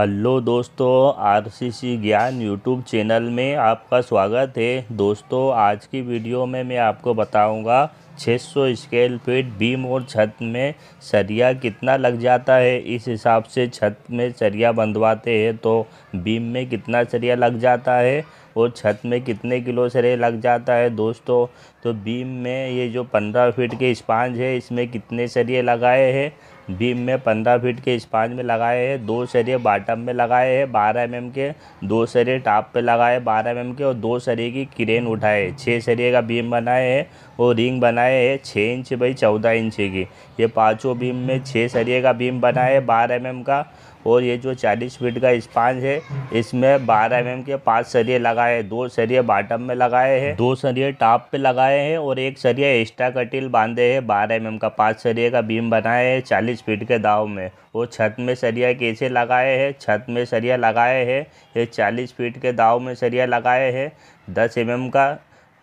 Hello दोस्तों RCC ज्ञान YouTube channel में आपका स्वागत है दोस्तों आज की वीडियो में मैं आपको बताऊंगा 600 स्केल फीट बीम और छत में सरिया कितना लग जाता है इस हिसाब से छत में सरिया बंधवाते हैं तो बीम में कितना सरिया लग जाता है और छत में कितने किलो सरे लग जाता है दोस्तों तो बीम में ये जो पंद्रह फीट के स्पांज है इसमें कितने सरिये लगाए हैं बीम में पंद्रह फीट के स्पांज में लगाए हैं दो सरिये बाटम में लगाए हैं बारह एम mm के दो सरिये टॉप पे लगाए बारह एम mm के और दो सरिये की क्रेन उठाए छः सरिये का बीम बनाए है और रिंग बनाए है छः इंच बाई चौदह इंच की ये पाँचों बीम में छः सरिये का बीम बनाए बारह एम mm का और ये जो 40 फीट का स्पांज है इसमें 12 एम हम्म। mm के पांच सरिये लगाए हैं दो सरिये बॉटम में लगाए हैं दो सरिये टॉप पे लगाए हैं और एक सरिया एक्स्ट्रा कटिल बांधे हैं बारह एम mm का पांच सरिये का बीम बनाए हैं चालीस फीट के दाव में और छत में सरिया कैसे लगाए हैं छत में सरिया लगाए हैं ये चालीस फीट के दाव में सरिया लगाए हैं दस एम mm का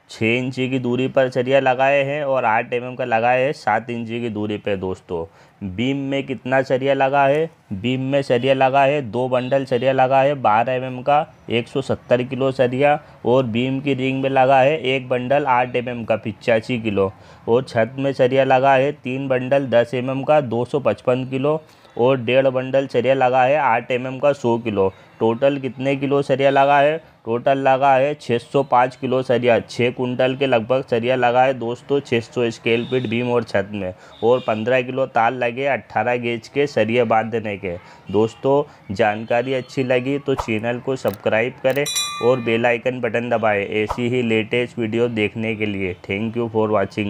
छः इंची की दूरी पर चरिया लगाए हैं और आठ एम का लगाए हैं सात इंची की दूरी पर दोस्तों बीम में कितना चरिया लगा है बीम में सरिया लगा है दो बंडल सरिया लगा है बारह एम का एक सौ सत्तर किलो सरिया और बीम की रिंग में लगा है एक बंडल आठ एम का पिचासी किलो और छत में सरिया लगा है तीन बंडल दस एम का दो सौ पचपन किलो और डेढ़ बंडल सरिया लगा है आठ एम का सौ किलो टोटल कितने किलो सरिया लगा है टोटल लगा है 605 किलो सरिया छः कुंटल के लगभग सरिया लगा है दोस्तों 600 स्केल पीट भीम और छत में और 15 किलो ताल लगे 18 गेज के सरिया बांधने के दोस्तों जानकारी अच्छी लगी तो चैनल को सब्सक्राइब करें और बेल आइकन बटन दबाएं ऐसी ही लेटेस्ट वीडियो देखने के लिए थैंक यू फॉर वॉचिंग